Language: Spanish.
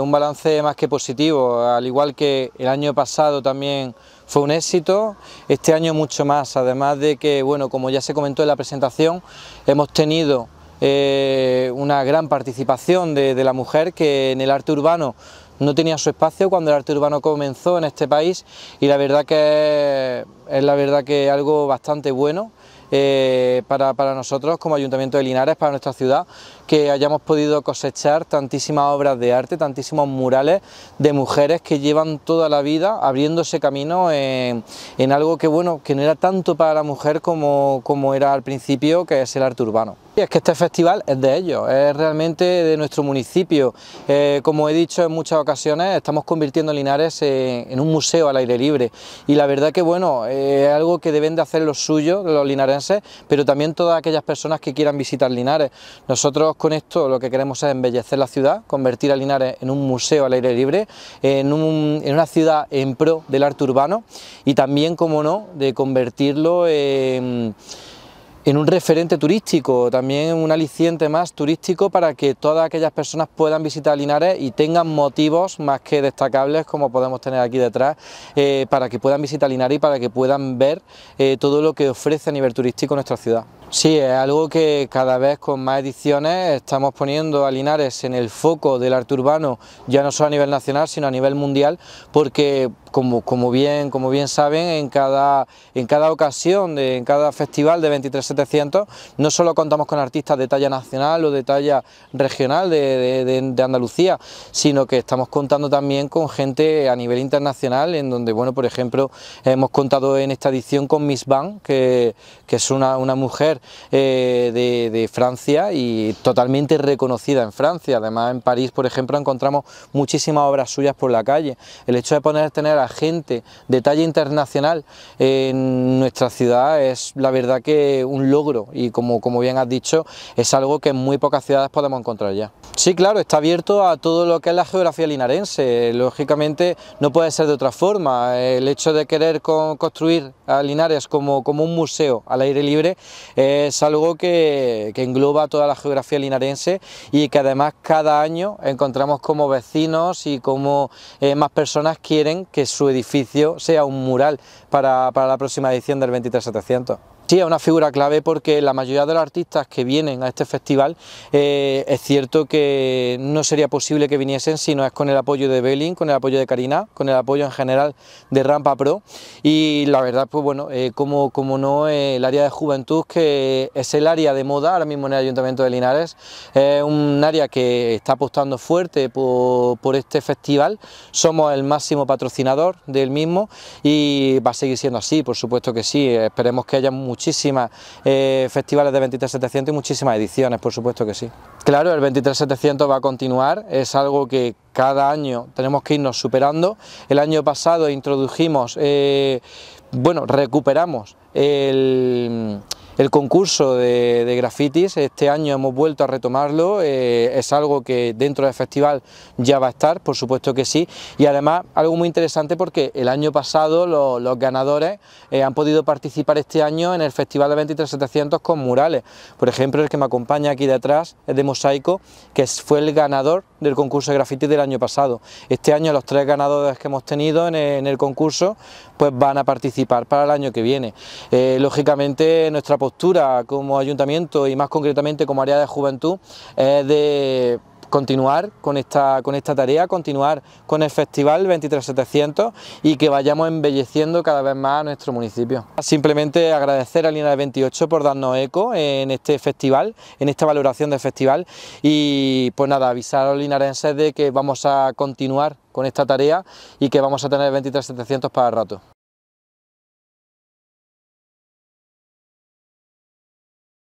un balance más que positivo, al igual que el año pasado también fue un éxito, este año mucho más, además de que, bueno, como ya se comentó en la presentación, hemos tenido eh, una gran participación de, la mujer que en el arte urbano no tenía su espacio cuando el arte urbano comenzó en este país y la verdad que es, es la verdad que algo bastante bueno eh, para, nosotros como Ayuntamiento de Linares, para nuestra ciudad, que hayamos podido cosechar tantísimas obras de arte, tantísimos murales de mujeres que llevan toda la vida abriéndose camino en, en algo que bueno, que no era tanto para la mujer como, como era al principio, que es el arte urbano. Es que este festival es de ellos, es realmente de nuestro municipio. Eh, como he dicho en muchas ocasiones, estamos convirtiendo Linares en, un museo al aire libre y la verdad que bueno, eh, es algo que deben de hacer los suyos, los linarenses, pero también todas aquellas personas que quieran visitar Linares. Nosotros con esto lo que queremos es embellecer la ciudad, convertir a Linares en un museo al aire libre, en una ciudad en pro del arte urbano y también, como no, de convertirlo en en un referente turístico, también un aliciente más turístico para que todas aquellas personas puedan visitar Linares y tengan motivos más que destacables como podemos tener aquí detrás eh, para que puedan visitar Linares y para que puedan ver eh, todo lo que ofrece a nivel turístico nuestra ciudad. Sí, es algo que cada vez con más ediciones estamos poniendo a Linares en el foco del arte urbano, ya no solo a nivel nacional, sino a nivel mundial, porque como, como, bien, como bien saben, en cada, en cada ocasión, en cada festival de 23700, no solo contamos con artistas de talla nacional o de talla regional de, Andalucía, sino que estamos contando también con gente a nivel internacional, en donde, bueno, por ejemplo, hemos contado en esta edición con Miss Van, que, es una, una mujer eh, de, Francia y totalmente reconocida en Francia. Además, en París, por ejemplo, encontramos muchísimas obras suyas por la calle. El hecho de poner tener a gente de talla internacional en nuestra ciudad es la verdad que un logro y como, como bien has dicho, es algo que en muy pocas ciudades podemos encontrar ya. Sí, claro, está abierto a todo lo que es la geografía linarense. Lógicamente no puede ser de otra forma. El hecho de querer construir a Linares como, un museo al aire libre es algo que, engloba toda la geografía linarense y que además cada año encontramos como vecinos y como eh, más personas quieren que su edificio sea un mural para, para la próxima edición del 23700. Sí, es una figura clave porque la mayoría de los artistas que vienen a este festival eh, es cierto que no sería posible que viniesen si no es con el apoyo de Belín, con el apoyo de Karina, con el apoyo en general de Rampa Pro y la verdad pues bueno, eh, como, como no eh, el área de juventud que es el área de moda ahora mismo en el Ayuntamiento de Linares es un área que está apostando fuerte por, este festival, somos el máximo patrocinador del mismo y va a seguir siendo así, por supuesto que sí, esperemos que haya muchísimas eh, festivales de 23700 y muchísimas ediciones, por supuesto que sí. Claro, el 23700 va a continuar, es algo que cada año tenemos que irnos superando. El año pasado introdujimos, eh, bueno, recuperamos el el concurso de, grafitis, este año hemos vuelto a retomarlo, eh, es algo que dentro del festival ya va a estar, por supuesto que sí, y además algo muy interesante porque el año pasado los ganadores eh, han podido participar este año en el Festival de 23700 con murales. Por ejemplo, el que me acompaña aquí detrás es de Mosaico, que fue el ganador del concurso de graffiti del año pasado. Este año los tres ganadores que hemos tenido en el, concurso pues van a participar para el año que viene. Eh, lógicamente nuestra postura como ayuntamiento y más concretamente como área de juventud es de continuar con esta, con esta tarea, continuar con el Festival 23700 y que vayamos embelleciendo cada vez más a nuestro municipio. Simplemente agradecer a Línea 28 por darnos eco en este festival, en esta valoración del festival y pues nada, avisar a los linarenses de que vamos a continuar con esta tarea y que vamos a tener 23700 para rato.